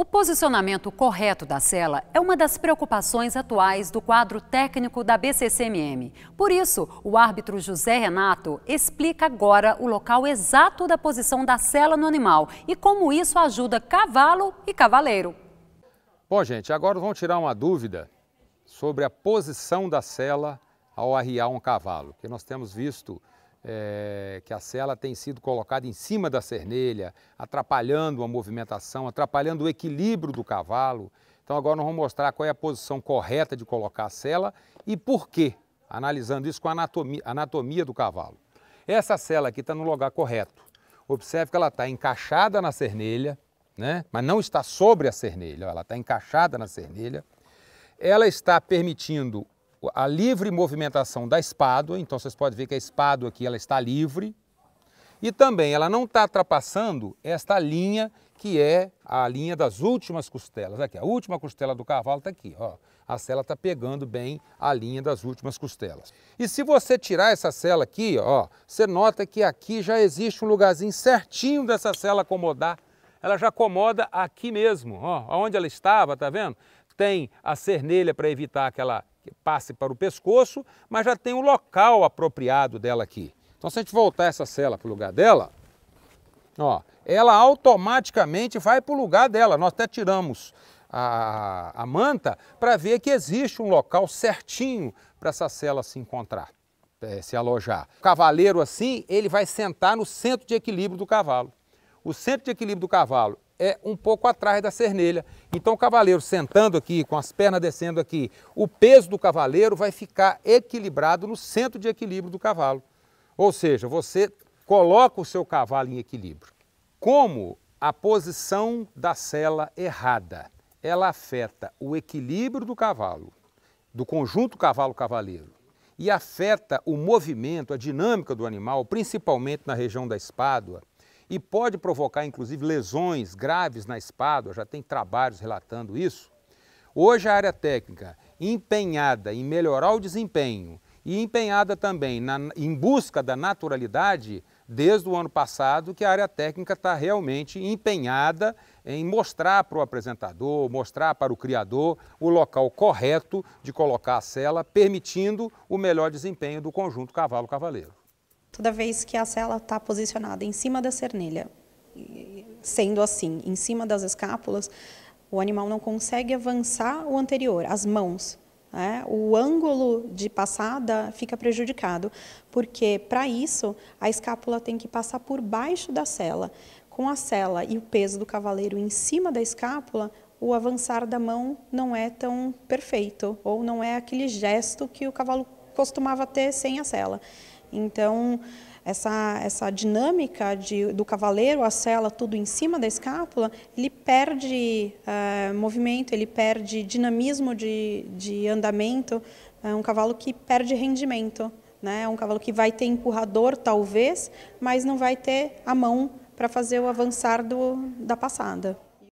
O posicionamento correto da cela é uma das preocupações atuais do quadro técnico da BCCMM. Por isso, o árbitro José Renato explica agora o local exato da posição da cela no animal e como isso ajuda cavalo e cavaleiro. Bom, gente, agora vamos tirar uma dúvida sobre a posição da cela ao arriar um cavalo, que nós temos visto é, que a sela tem sido colocada em cima da cernelha, atrapalhando a movimentação, atrapalhando o equilíbrio do cavalo. Então agora nós vamos mostrar qual é a posição correta de colocar a sela e por quê, analisando isso com a anatomia, anatomia do cavalo. Essa sela aqui está no lugar correto. Observe que ela está encaixada na cernelha, né? mas não está sobre a cernelha, ela está encaixada na cernelha. Ela está permitindo a livre movimentação da espádua, então vocês podem ver que a espádua aqui ela está livre, e também ela não está ultrapassando esta linha que é a linha das últimas costelas. Aqui, a última costela do cavalo está aqui, ó. A cela está pegando bem a linha das últimas costelas. E se você tirar essa cela aqui, ó, você nota que aqui já existe um lugarzinho certinho dessa cela acomodar. Ela já acomoda aqui mesmo, ó, onde ela estava, tá vendo? Tem a cernelha para evitar que ela passe para o pescoço, mas já tem o um local apropriado dela aqui. Então, se a gente voltar essa cela para o lugar dela, ó, ela automaticamente vai para o lugar dela. Nós até tiramos a, a manta para ver que existe um local certinho para essa cela se encontrar, é, se alojar. O cavaleiro, assim, ele vai sentar no centro de equilíbrio do cavalo. O centro de equilíbrio do cavalo é um pouco atrás da cernelha. Então o cavaleiro sentando aqui, com as pernas descendo aqui, o peso do cavaleiro vai ficar equilibrado no centro de equilíbrio do cavalo. Ou seja, você coloca o seu cavalo em equilíbrio. Como a posição da sela errada, ela afeta o equilíbrio do cavalo, do conjunto cavalo-cavaleiro, e afeta o movimento, a dinâmica do animal, principalmente na região da espádua, e pode provocar inclusive lesões graves na espádua, já tem trabalhos relatando isso. Hoje a área técnica empenhada em melhorar o desempenho e empenhada também na, em busca da naturalidade, desde o ano passado que a área técnica está realmente empenhada em mostrar para o apresentador, mostrar para o criador o local correto de colocar a cela, permitindo o melhor desempenho do conjunto cavalo-cavaleiro toda vez que a cela está posicionada em cima da cernilha, sendo assim, em cima das escápulas, o animal não consegue avançar o anterior, as mãos. Né? O ângulo de passada fica prejudicado, porque para isso a escápula tem que passar por baixo da cela. Com a cela e o peso do cavaleiro em cima da escápula, o avançar da mão não é tão perfeito, ou não é aquele gesto que o cavalo costumava ter sem a cela. Então, essa, essa dinâmica de, do cavaleiro, a cela, tudo em cima da escápula, ele perde uh, movimento, ele perde dinamismo de, de andamento. É um cavalo que perde rendimento. Né? É um cavalo que vai ter empurrador, talvez, mas não vai ter a mão para fazer o avançar do, da passada.